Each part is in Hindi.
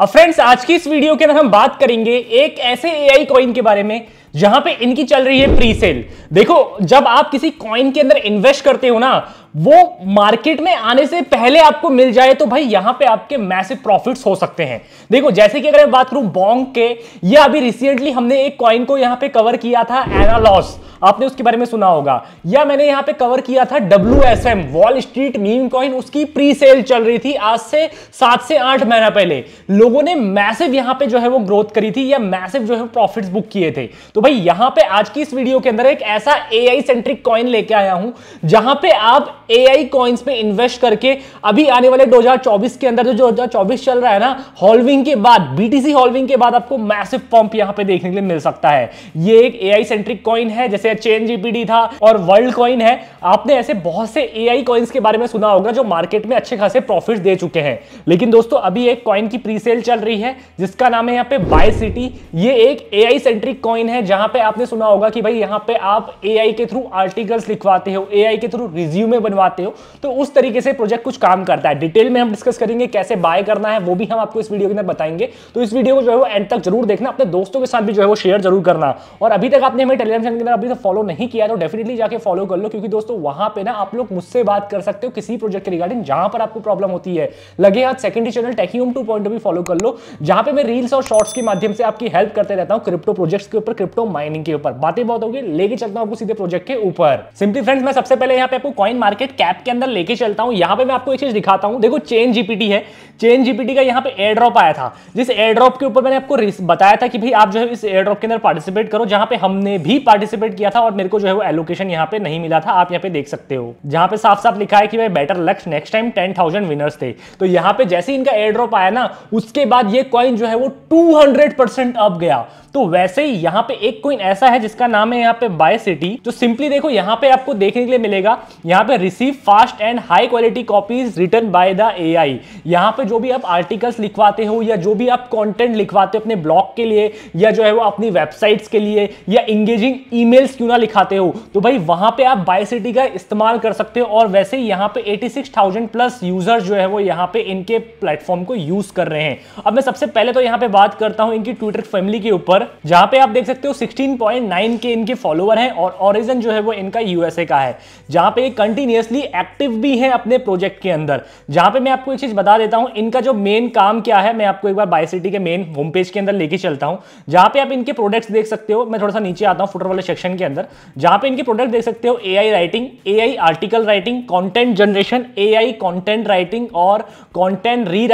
अब फ्रेंड्स आज की इस वीडियो के अंदर हम बात करेंगे एक ऐसे एआई कॉइन के बारे में जहां पे इनकी चल रही है प्री सेल देखो जब आप किसी कॉइन के अंदर इन्वेस्ट करते हो ना वो मार्केट में आने से पहले आपको मिल जाए तो भाई यहां पे आपके मैसिव प्रॉफिट्स हो सकते हैं देखो जैसे कि अगर मैं बात करूं बॉन्ग के या अभी रिसेंटली हमने एक कॉइन को यहां पे कवर किया था एनालॉस आपने उसके बारे में सुना होगा या मैंने यहां पे कवर किया था W S M wall street meme coin उसकी प्री सेल चल रही थी आज से सात से आठ महीना पहले लोगों ने मैसिव यहां पे जो है वो ग्रोथ करी थी या मैसिव जो है प्रॉफिट्स बुक किए थे तो भाई यहां पे आज की इस वीडियो के अंदर एक ऐसा एआई सेंट्रिक कॉइन लेके आया हूं जहां पे आप एआई कॉइन्स में इन्वेस्ट करके अभी आने वाले 2024 के अंदर जो 2024 चल रहा है ना हॉलविंग के बाद बीटीसी हॉलविंग के बाद आपको मैसिव पंप यहां पे देखने के लिए मिल सकता है ये एक एआई सेंट्रिक कॉइन है जैसे चेन जीपीडी था और वर्ल्ड कॉइन है आपने ऐसे बहुत से एआई कॉइन्स के बारे में सुना होगा जो मार्केट में अच्छे खासे प्रॉफिट दे चुके हैं लेकिन दोस्तों अभी एक कॉइन की प्री सेल चल रही है जिसका नाम है यहाँ पे बाय सिटी ये एक ए आई सेंट्रिक कॉइन है जहां पे आपने सुना होगा कि भाई यहाँ पे आप एआई के थ्रू आर्टिकल्स लिखवाते हो एआई के थ्रू रिज्यूमे बनवा करवाते हो तो उस तरीके से प्रोजेक्ट कुछ काम करता है डिटेल में हम डिस्कस करेंगे कैसे बाय करना है वो भी हम आपको इस वीडियो के अंदर बताएंगे तो इस वीडियो को जो है वो एंड तक जरूर देखना अपने दोस्तों के साथ भी जो है वो शेयर जरूर करना और अभी तक आपने हमें टेलीग्राम चैनल के अंदर अभी तक फॉलो नहीं किया तो डेफिनेटली जाकर फॉलो कर लो क्योंकि दोस्तों वहां पर ना आप लोग मुझसे बात कर सकते हो किसी प्रोजेक्ट के रिगार्डिंग जहां पर आपको प्रॉब्लम होती है लगे हाथ सेकेंडरी चैनल टेक्यूम टू पॉइंट भी फॉलो कर लो जहां पर मैं रील्स और शॉर्ट्स के माध्यम से आपकी हेल्प करते रहता हूँ क्रिप्टो प्रोजेक्ट्स के ऊपर क्रिप्टो माइनिंग के ऊपर बातें बहुत होगी लेके चलता हूँ आपको सीधे प्रोजेक्ट के ऊपर सिंपली फ्रेंड्स मैं सबसे पहले यहाँ पे आपको कॉइन मार्केट मार्केट कैप के अंदर लेके चलता हूं यहां पे मैं आपको एक चीज दिखाता हूं देखो चेन जीपीटी है चेन जीपीटी का यहां पे एयर ड्रॉप आया था जिस एयर ड्रॉप के ऊपर मैंने आपको बताया था कि भाई आप जो है इस एयर ड्रॉप के अंदर पार्टिसिपेट करो जहां पे हमने भी पार्टिसिपेट किया था और मेरे को जो है वो एलोकेशन यहां पे नहीं मिला था आप यहां पे देख सकते हो जहां पे साफ साफ लिखा है कि भाई बेटर लक्ष्य next time ten thousand winners थे तो यहां पर जैसे इनका एयर ड्रॉप आया ना उसके बाद ये कॉइन जो है वो 200 परसेंट अप गया तो वैसे ही यहाँ पे एक कॉइन ऐसा है जिसका नाम है यहाँ पे बाय सिटी जो सिंपली देखो यहाँ पे आपको देखने के लिए मिलेगा यहाँ पे receive fast and high quality copies written by the A I यहाँ पर जो भी आप आर्टिकल्स लिखवाते हो या जो भी आप कॉन्टेंट लिखवाते हो अपने ब्लॉग के लिए या जो है वो अपनी वेबसाइट्स के लिए या इंगेजिंग ई मेल्स क्यों ना लिखाते हो तो भाई वहाँ पर आप बायसिटी का इस्तेमाल कर सकते हो और वैसे यहाँ पर eighty six thousand plus users जो है वो यहाँ पर इनके प्लेटफॉर्म को यूज कर रहे हैं अब मैं सबसे पहले तो यहाँ पर बात करता हूँ इनकी ट्विटर फैमिली के ऊपर जहाँ पर आप देख सकते हो सिक्सटीन पॉइंट नाइन के इनके फॉलोअर हैं और ऑरिजन जो है वो इनका यूएसए का है जहां पे कंटिन्यू साइमल्टेनियसली एक्टिव भी हैं अपने प्रोजेक्ट के अंदर जहां पे मैं आपको एक चीज बता देता हूं इनका जो मेन काम क्या है मैं आपको एक बार बायसिटी के मेन होम पेज के अंदर लेके चलता हूं जहां पे आप इनके प्रोडक्ट्स देख सकते हो मैं थोड़ा सा नीचे आता हूं फुटर वाले सेक्शन के अंदर जहां पे इनके प्रोडक्ट देख सकते हो A writing A article writing content generation A I writing और कॉन्टेंट री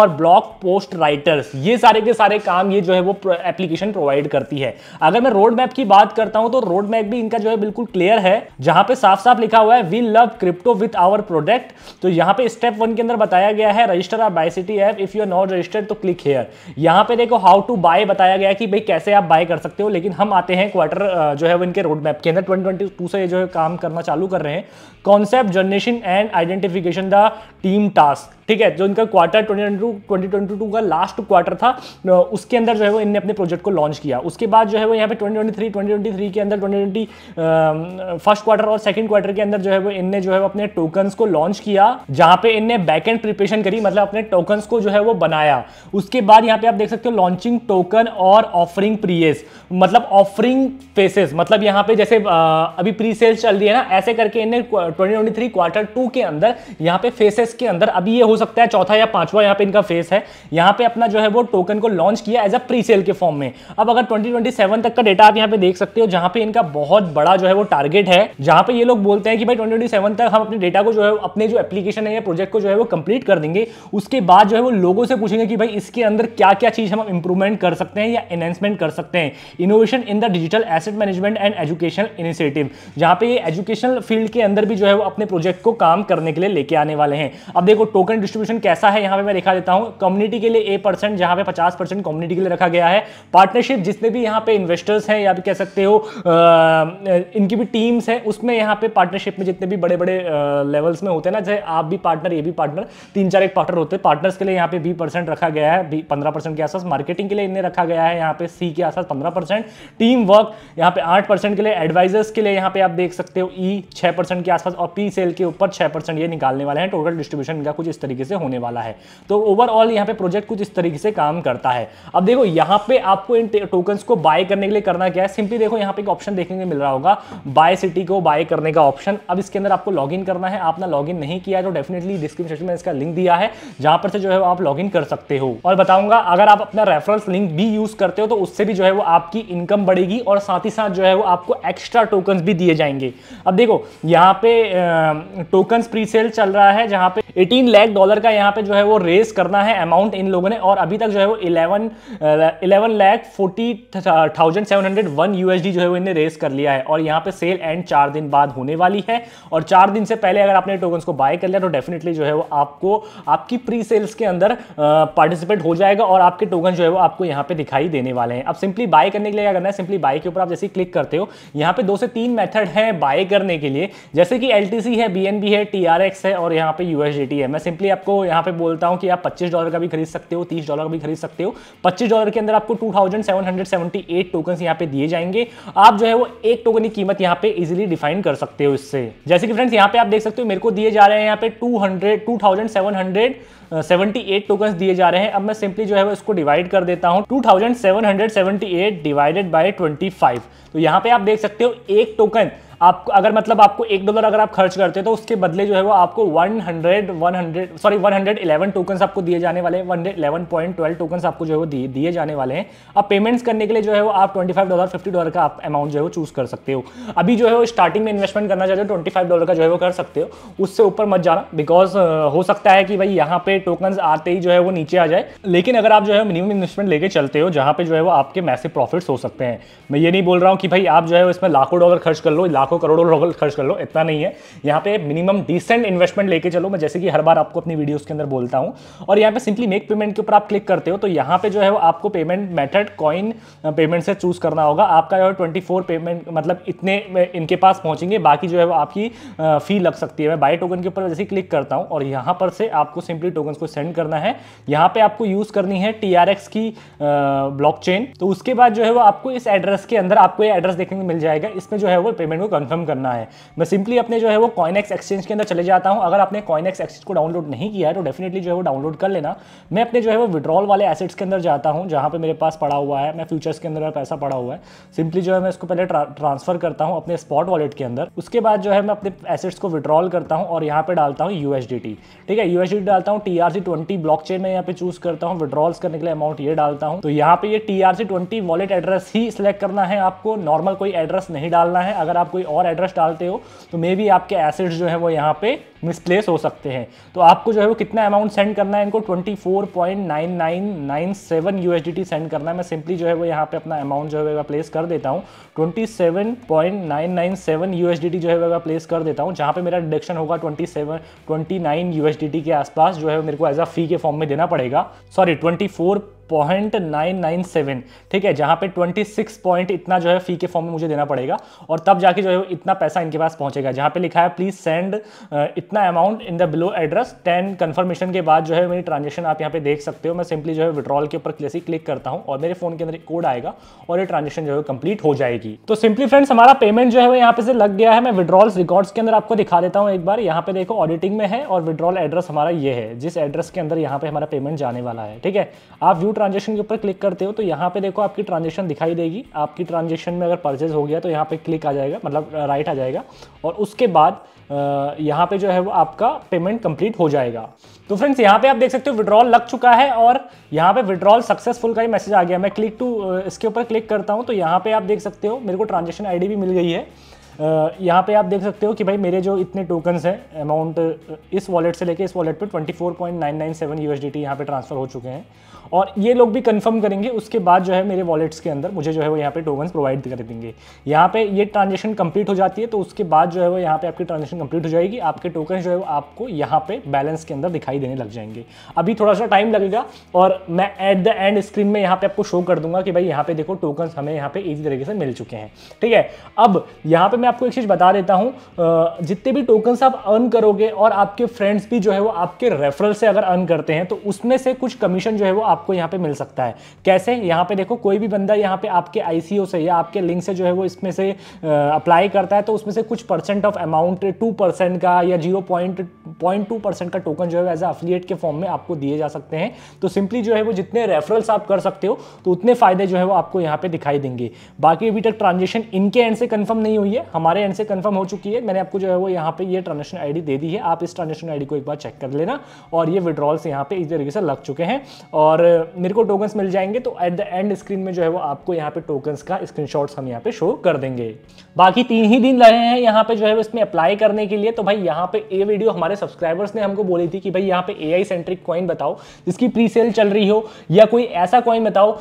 और ब्लॉग पोस्ट राइटर्स ये सारे के सारे काम ये जो है वो एप्लीकेशन प्रोवाइड करती है अगर मैं रोड मैप की बात करता हूं तो रोड मैप भी इनका जो है बिल्कुल क्लियर है जहां पे साफ साफ लिखा हुआ है we love up crypto with our product तो यहाँ पे स्टेप वन के अंदर बताया गया है रजिस्टर आप by city app if you are not registered तो क्लिक हेयर यहाँ पे देखो हाउ टू बाय बताया गया कि भाई कैसे आप बाय कर सकते हो लेकिन हम आते हैं क्वार्टर जो है वो इनके रोड मैप के अंदर ट्वेंटी से जो है काम करना चालू कर रहे हैं concept generation and identification the team task ठीक है जो इनका क्वार्टर ट्वेंटी ट्वेंटी टू का लास्ट क्वार्टर था उसके अंदर जो है वो इनने अपने प्रोजेक्ट को लॉन्च किया उसके बाद जो है वो यहाँ पे ट्वेंटी ट्वेंटी ट्वेंटी थ्री के अंदर ट्वेंटी फर्स्ट क्वार्टर और सेकंड क्वार्टर के अंदर जो है वो इनने जो है वो अपने टोकन्स को लॉन्च किया जहाँ पे इनने बैक एंड प्रिपरेशन करी मतलब अपने टोकन्स को जो है वो बनाया उसके बाद यहाँ पे आप देख सकते हो लॉन्चिंग टोकन और ऑफरिंग प्रीएस मतलब ऑफरिंग फेसेस मतलब यहाँ पे जैसे अभी प्री सेल्स चल रही है ना ऐसे करके इनने ट्वेंटी क्वार्टर टू के अंदर यहाँ पे फेसेस के अंदर अभी ये सकता है चौथा या पांचवा यहाँ पे इनका फेस है यहाँ पे अपना जो है वो टोकन को लॉन्च किया एज अ प्री सेल के फॉर्म में अब अगर 2027 तक का डेटा आप यहाँ पे देख सकते हो जहाँ पे इनका बहुत बड़ा जो है वो टारगेट है जहाँ पे ये लोग बोलते हैं कि भाई ट्वेंटी तक हम अपने डेटा को जो है अपने जो एप्लीकेशन है या प्रोजेक्ट को जो है वो कंप्लीट कर देंगे उसके बाद जो है वो लोगों से पूछेंगे कि भाई इसके अंदर क्या क्या चीज हम इंप्रूवमेंट कर सकते हैं या एनहेंसमेंट कर सकते हैं innovation in the digital asset management and education initiative जहाँ पे एजुकेशनल फील्ड के अंदर भी जो है वो अपने प्रोजेक्ट को काम करने के लिए लेके आने वाले हैं अब देखो टोकन डिस्ट्रीब्यूशन कैसा है यहाँ पे मैं दिखा देता हूँ कम्युनिटी के लिए ए परसेंट जहाँ पे पचास परसेंट कम्युनिटी के लिए रखा गया है पार्टनरशिप जितने भी यहाँ पे इन्वेस्टर्स हैं या भी कह सकते हो इनकी भी टीम्स हैं उसमें यहाँ पे पार्टनरशिप में जितने भी बड़े बड़े लेवल्स में होते हैं ना जैसे आप भी पार्टनर ये भी पार्टनर तीन चार एक पार्टनर होते हैं पार्टनर्स के लिए यहाँ पे बी परसेंट रखा गया है पंद्रह परसेंट के आसपास मार्केटिंग के लिए इन्हें रखा गया है यहाँ पे सी के आसपास पंद्रह परसेंट टीम वर्क यहाँ पे आठ परसेंट के लिए एडवाइजर्स के लिए यहाँ पे आप देख सकते हो ई छः परसेंट के आसपास और पी सेल के ऊपर छः परसेंट ये निकालने वाले हैं टोटल डिस्ट्रीब्यूशन का कुछ इस तरीके तरीके से होने वाला है तो ओवरऑल यहाँ पे प्रोजेक्ट कुछ इस तरीके से काम करता है अब देखो यहाँ पे आपको इन टोकन को बाय करने के लिए करना क्या है सिंपली देखो यहाँ पे एक ऑप्शन देखने को मिल रहा होगा बाय सिटी को बाय करने का ऑप्शन अब इसके अंदर आपको लॉग करना है आपने लॉग नहीं किया तो डेफिनेटली डिस्क्रिप्शन में इसका लिंक दिया है जहां पर से जो है आप लॉग कर सकते हो और बताऊंगा अगर आप अपना रेफरेंस लिंक भी यूज करते हो तो उससे भी जो है वो आपकी इनकम बढ़ेगी और साथ ही साथ जो है वो आपको एक्स्ट्रा टोकन भी दिए जाएंगे अब देखो यहाँ पे टोकन प्री सेल चल रहा है जहां पे 18 लाख डॉलर का यहाँ पे जो है वो रेस करना है अमाउंट इन लोगों ने और अभी तक जो है वो eleven eleven lakh forty thousand seven hundred one USD जो है वो इन्हें रेस कर लिया है और यहाँ पे सेल एंड चार दिन बाद होने वाली है और चार दिन से पहले अगर आपने टोकन्स को बाय कर लिया तो डेफिनेटली जो है वो आपको आपकी प्री सेल्स के अंदर पार्टिसिपेट uh, हो जाएगा और आपके टोकन जो है वो आपको यहाँ पे दिखाई देने वाले हैं अब सिंपली बाय करने के लिए क्या करना है सिंपली बाय के ऊपर आप जैसे क्लिक करते हो यहाँ पे दो से तीन मेथड है बाय करने के लिए जैसे कि एल है बी है टी है और यहाँ पे यूएसडी है मैं सिंपली आपको यहाँ पे बोलता हूँ कि आप 25 डॉलर का भी खरीद सकते हो 30 डॉलर का भी खरीद सकते हो 25 डॉलर के अंदर आपको 2778 थाउजेंड टोकन यहाँ पे दिए जाएंगे आप जो है वो एक टोकन की कीमत यहाँ पे इजिली डिफाइन कर सकते हो इससे जैसे कि फ्रेंड्स यहाँ पे आप देख सकते हो मेरे को दिए जा रहे हैं यहाँ पे two hundred seventy eight tokens दिए जा रहे हैं अब मैं सिंपली जो है वो इसको डिवाइड कर देता हूँ eight divided by twenty five तो यहाँ पे आप देख सकते हो एक टोकन आप अगर मतलब आपको एक डॉलर अगर आप खर्च करते हो तो उसके बदले जो है वो आपको 100 100 सॉरी 111 टोकन्स आपको दिए जाने वाले हैं ट्वेल्व टोकन्स आपको जो है वो दिए जाने वाले हैं अब पेमेंट्स करने के लिए जो है वो आप 25 डॉलर 50 डॉलर का आप अमाउंट जो है वो चूज कर सकते हो अभी जो है वो स्टार्टिंग में इन्वेस्टमेंट करना चाहते हो ट्वेंटी डॉलर का जो है वो कर सकते हो उससे ऊपर मत जाना बिकॉज हो सकता है कि भाई यहाँ पे टोकन आते ही जो है वो नीचे आ जाए लेकिन अगर आप जो है मिनिमम इन्वेस्टमेंट लेके चलते हो जहाँ पे जो है वो आपके मैसिव प्रॉफिट्स हो सकते हैं मैं ये नहीं बोल रहा हूँ कि भाई आप जो है इसमें लाखों डॉलर खर्च कर लो लाखों करोड़ों डॉलर खर्च कर लो इतना नहीं है यहाँ पे मिनिमम डिसेंट इन्वेस्टमेंट लेके चलो मैं जैसे कि हर बार आपको अपनी वीडियोज़ के अंदर बोलता हूँ और यहाँ पे सिंपली मेक पेमेंट के ऊपर आप क्लिक करते हो तो यहाँ पे जो है वो आपको पेमेंट मेथड कॉइन पेमेंट से चूज करना होगा आपका जो है ट्वेंटी पेमेंट मतलब इतने इनके पास पहुँचेंगे बाकी जो है वो आपकी फी लग सकती है मैं बाई टोकन के ऊपर जैसे क्लिक करता हूँ और यहाँ पर से आपको सिंपली टोकन को सेंड करना है यहाँ पे आपको यूज करनी है टी आर एक्स की ब्लॉकचेन तो उसके बाद जो है वो आपको इस एड्रेस के अंदर आपको ये एड्रेस देखने को मिल जाएगा इसमें जो है वो पेमेंट को कंफर्म करना है मैं सिंपली अपने जो है वो कॉइनेक्स एक्सचेंज के अंदर चले जाता हूँ अगर आपने कॉइनेक्स एक्सचेंज को डाउनलोड नहीं किया है तो डेफिनेटली जो है वो डाउनलोड कर लेना मैं अपने जो है वो विड्रॉल वाले एसेट्स के अंदर जाता हूँ जहाँ पर मेरे पास पड़ा हुआ है मैं फ्यूचर्स के अंदर पैसा पड़ा हुआ है सिंपली जो है मैं इसको पहले ट्रांसफर करता हूँ अपने स्पॉट वॉलेट के अंदर उसके बाद जो है मैं अपने एसेट्स को विड्रॉल करता हूँ और यहाँ पर डालता हूँ यूएसडीटी ठीक है यूएसडीटी डालता हूँ T TRC twenty blockchain में यहाँ पे चूज करता हूँ विड्रॉल्स करने के लिए अमाउंट ये डालता हूँ तो यहाँ पे ये ट्वेंटी वॉलेट एड्रेस ही सिलेक्ट करना है आपको नॉर्मल कोई एड्रेस नहीं डालना है अगर आप कोई और एड्रेस डालते हो तो मे बी आपके एसेट्स जो है वो यहाँ पे मिसप्लेस हो सकते हैं तो आपको जो है वो कितना अमाउंट सेंड करना है इनको 24.9997 यूएसडीटी सेंड करना है मैं सिंपली जो है वो यहाँ पे अपना अमाउंट जो है वह प्लेस कर देता हूँ 27.997 टी जो है वह प्लेस कर देता हूँ जहाँ पे मेरा डिडक्शन होगा 27 29 टी के आसपास जो है मेरे को एज अ फी के फॉर्म में देना पड़ेगा sorry 24 point nine nine seven ठीक है जहाँ पे ट्वेंटी सिक्स पॉइंट इतना जो है फी के फॉर्म में मुझे देना पड़ेगा और तब जाके जो है इतना पैसा इनके पास पहुंचेगा जहाँ पे लिखा है प्लीज सेंड uh, इतना amount in the below address ten confirmation के बाद जो है मेरी ट्रांजेक्शन आप यहाँ पे देख सकते हो मैं सिंपली जो है विड्रॉल के ऊपर क्लिक करता हूँ और मेरे फोन के अंदर कोड आएगा और ये ट्रांजेक्शन जो है कंप्लीट हो जाएगी तो सिंपली फ्रेंड्स हमारा पेमेंट जो है वो यहाँ पे से लग गया है मैं विड्रॉल्स रिकॉर्ड्स के अंदर आपको दिखा देता हूँ एक बार यहाँ पे देखो ऑडिटिंग में है और विड्रॉल एड्रेस हमारा ये है जिस एड्रेस के अंदर यहाँ पे हमारा पेमेंट जाने वाला है ठीक है आप व्यू ट्रांजेक्शन के ऊपर क्लिक करते हो तो यहाँ पे देखो आपकी ट्रांजेक्शन दिखाई देगी आपकी ट्रांजेक्शन में अगर परचेज हो गया तो यहाँ पे क्लिक आ जाएगा मतलब राइट uh, आ जाएगा और उसके बाद uh, यहाँ पे जो है वो आपका पेमेंट कंप्लीट हो जाएगा तो फ्रेंड्स यहाँ पे आप देख सकते हो विड्रॉल लग चुका है और यहाँ पे विड्रॉल सक्सेसफुल का ही मैसेज आ गया मैं क्लिक टू uh, इसके ऊपर क्लिक करता हूँ तो यहाँ पे आप देख सकते हो मेरे को ट्रांजेक्शन आई भी मिल गई है यहाँ पे आप देख सकते हो कि भाई मेरे जो इतने टोकन्स हैं अमाउंट इस वॉलेट से लेके इस वॉलेट पे 24.997 यूएसडीटी यहाँ पे ट्रांसफ़र हो चुके हैं और ये लोग भी कंफर्म करेंगे उसके बाद जो है मेरे वॉलेट्स के अंदर मुझे जो है वो यहाँ पे टोकन्स प्रोवाइड कर देंगे यहाँ पे ये ट्रांजेक्शन कंप्लीट हो जाती है तो उसके बाद जो है वो यहाँ पे आपकी ट्रांजेक्शन कंप्लीट हो जाएगी आपके टोकन जो है वो आपको यहाँ पे बैलेंस के अंदर दिखाई देने लग जाएंगे अभी थोड़ा सा टाइम लगेगा और मैं एट द एंड स्क्रीन में यहाँ पे आपको शो कर दूंगा कि भाई यहाँ पे देखो टोकन्स हमें यहाँ पे इसी तरीके से मिल चुके हैं ठीक है अब यहाँ पे मैं आपको एक चीज़ बता देता हूँ जितने भी टोकन्स आप अर्न करोगे और आपके फ्रेंड्स भी जो है वो आपके रेफरल से अगर अर्न करते हैं तो उसमें से कुछ कमीशन जो है वो आपको यहाँ पे मिल सकता है कैसे यहाँ पे देखो कोई भी बंदा यहाँ पे आपके आई से या आपके लिंक से जो है वो इसमें से अप्लाई करता है तो उसमें से कुछ परसेंट ऑफ अमाउंट टू का या जीरो का टोकन जो है एज एफिलियट के फॉर्म में आपको दिए जा सकते हैं तो सिंपली जो है वो जितने रेफरल्स आप कर सकते हो तो उतने फायदे जो है वो आपको यहाँ पे दिखाई देंगे बाकी अभी तक ट्रांजेक्शन इनके एंड से कंफर्म नहीं हुई है हमारे एंड से कंफर्म हो चुकी है मैंने आपको जो है वो यहाँ पे ये ट्रांजेक्शन आईडी दे दी है आप इस ट्रांजेक्शन आईडी को एक बार चेक कर लेना और ये विड्रॉल्स यहाँ पे इस तरीके से लग चुके हैं और मेरे को टोकन्स मिल जाएंगे तो एट द एंड स्क्रीन में जो है वो आपको यहाँ पे टोकन्स का स्क्रीन हम यहाँ पे शो कर देंगे बाकी तीन ही दिन रहे हैं यहाँ पे जो है इसमें अप्लाई करने के लिए तो भाई यहाँ पे ये वीडियो हमारे सब्सक्राइबर्स ने हमको बोली थी कि भाई यहाँ पे ए सेंट्रिक कॉइन बताओ जिसकी प्री सेल चल रही हो या कोई ऐसा कॉइन बताओ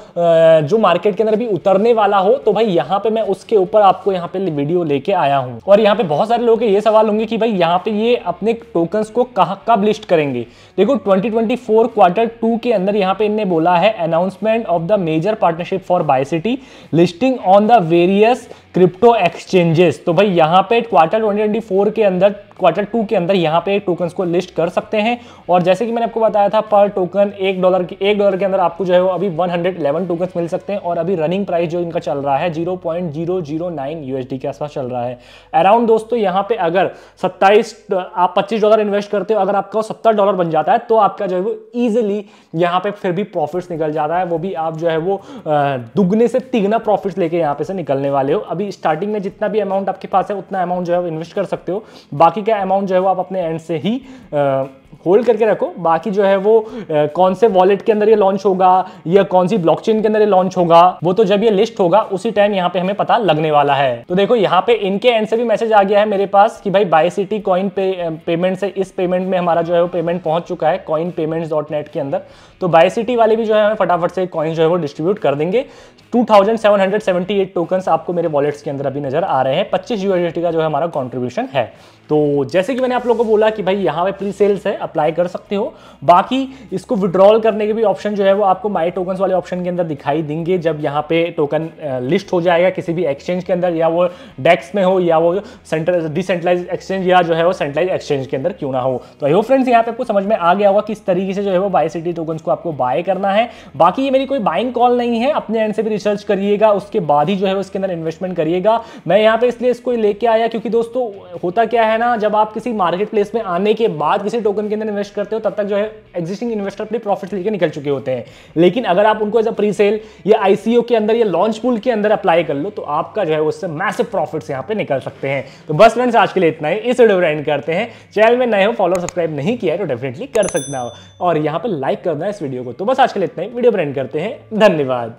जो मार्केट के अंदर भी उतरने वाला हो तो भाई यहाँ पे मैं उसके ऊपर आपको यहाँ पे वीडियो लेके लेके आया हूँ और यहाँ पे बहुत सारे लोग ये सवाल होंगे कि भाई यहाँ पे ये अपने टोकन्स को कहा कब लिस्ट करेंगे देखो 2024 क्वार्टर टू के अंदर यहाँ पे इनने बोला है announcement of the major partnership for BiCity city listing on the various crypto exchanges तो भाई यहाँ पे क्वार्टर 2024 के अंदर क्वार्टर टू के अंदर यहाँ पे टोकन को लिस्ट कर सकते हैं और जैसे कि मैंने आपको बताया था पर टोकन एक डॉलर के एक डॉलर के अंदर आपको जो है वो अभी 111 टोकन मिल सकते हैं और अभी रनिंग प्राइस जो इनका चल रहा है 0.009 यूएसडी के आसपास चल रहा है अराउंड दोस्तों यहाँ पे अगर 27 आप 25 डॉलर इन्वेस्ट करते हो अगर आपका सत्तर डॉलर बन जाता है तो आपका जो है वो ईजिली यहाँ पे फिर भी प्रॉफिट निकल जाता है वो भी आप जो है वो दुगने से तिगना प्रॉफिट लेके यहाँ पे से निकलने वाले हो अभी अभी स्टार्टिंग में जितना भी अमाउंट आपके पास है उतना अमाउंट जो है इन्वेस्ट कर सकते हो बाकी का अमाउंट जो है वो आप अपने एंड से ही आ, होल्ड करके रखो बाकी जो है वो कौन से वॉलेट के अंदर ये लॉन्च होगा या कौन सी ब्लॉकचेन के अंदर ये लॉन्च होगा वो तो जब ये लिस्ट होगा उसी टाइम यहाँ पे हमें पता लगने वाला है तो देखो यहाँ पे इनके एंड से भी मैसेज आ गया है मेरे पास कि भाई बाई सिटी कॉइन पे, पेमेंट से इस पेमेंट में हमारा जो है वो पेमेंट पहुंच चुका है कॉइन पेमेंट्स डॉट नेट के अंदर तो बाई सिटी वाले भी जो है हमें फटाफट से कॉइन जो है वो डिस्ट्रीब्यूट कर देंगे एट टोकन आपको मेरे वॉलेट्स के अंदर अभी नजर आ रहे हैं पच्चीस यूएसडी का जो है हमारा कॉन्ट्रीब्यूशन है तो जैसे कि मैंने आप लोगों को बोला कि भाई यहाँ पे प्री सेल्स है अब अप्लाई कर सकते हो बाकी इसको विड्रॉल करने के भी ऑप्शन जो है वो आपको माई टोकन वाले ऑप्शन के अंदर दिखाई देंगे जब यहाँ पे टोकन लिस्ट uh, हो जाएगा किसी भी एक्सचेंज के अंदर या वो डेक्स में हो या वो सेंट्रल डिसेंट्रलाइज एक्सचेंज या जो है वो सेंट्रलाइज एक्सचेंज के अंदर क्यों ना हो तो आई हो फ्रेंड्स यहाँ पे आपको समझ में आ गया होगा किस तरीके से जो है वो बाई सिटी टोकन को आपको बाय करना है बाकी ये मेरी कोई बाइंग कॉल नहीं है अपने एंड से भी रिसर्च करिएगा उसके बाद ही जो है उसके अंदर इन्वेस्टमेंट करिएगा मैं यहाँ पे इसलिए इसको लेके आया क्योंकि दोस्तों होता क्या है ना जब आप किसी मार्केट प्लेस में आने के बाद किसी टोकन के अंदर इन्वेस्ट करते हो तब तक जो है एग्जिस्टिंग इन्वेस्टर अपने प्रॉफिट लेकर निकल चुके होते हैं लेकिन अगर आप उनको एज अ प्री सेल या आईसीओ के अंदर या लॉन्च पूल के अंदर अप्लाई कर लो तो आपका जो है उससे मैसिव प्रॉफिट्स यहाँ पे निकल सकते हैं तो बस फ्रेंड्स आज के लिए इतना ही इस वीडियो को एंड करते हैं चैनल में नए हो फॉलो सब्सक्राइब नहीं किया है तो डेफिनेटली कर सकता हो और यहाँ पर लाइक करना है इस वीडियो को तो बस आज के लिए इतना ही वीडियो पर एंड करते हैं धन्यवाद